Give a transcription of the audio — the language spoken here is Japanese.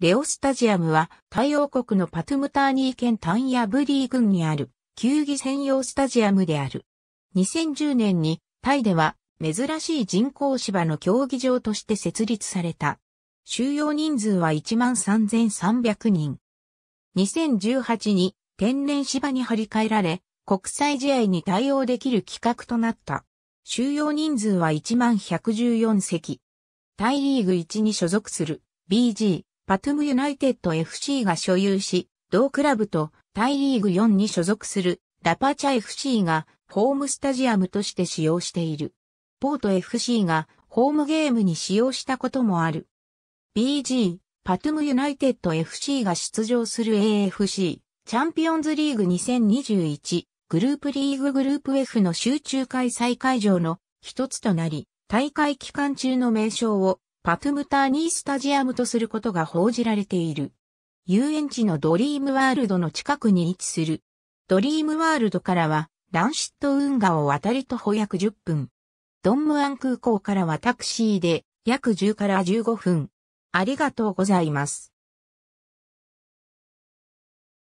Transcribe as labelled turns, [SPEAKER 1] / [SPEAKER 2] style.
[SPEAKER 1] レオスタジアムは、太陽国のパトゥムターニー県タンヤブリー郡にあ
[SPEAKER 2] る、球技専用スタジアムである。2010年に、タイでは、珍しい人工芝の競技場として設立された。収容人数は13,300人。2018に、天然芝に張り替えられ、国際試合に対応できる企画となった。収容人数は1114席。タイリーグ1に所属する BG パトゥムユナイテッド FC が所有し、同クラブとタイリーグ4に所属するラパチャ FC がホームスタジアムとして使用している。ポート FC がホームゲームに使用したこともある。BG、パトゥムユナイテッド FC が出場する AFC、チャンピオンズリーグ2021、グループリーググループ F の集中開催会場の一つとなり、大会期間中の名称をパトゥムターニースタジアムとすることが報じられている。遊園地のドリームワールドの近くに位置する。ドリームワールドからは、ランシット運河を渡りと歩約10分。ドンムア
[SPEAKER 1] ン空港からはタクシーで約10から15分。ありがとうございます。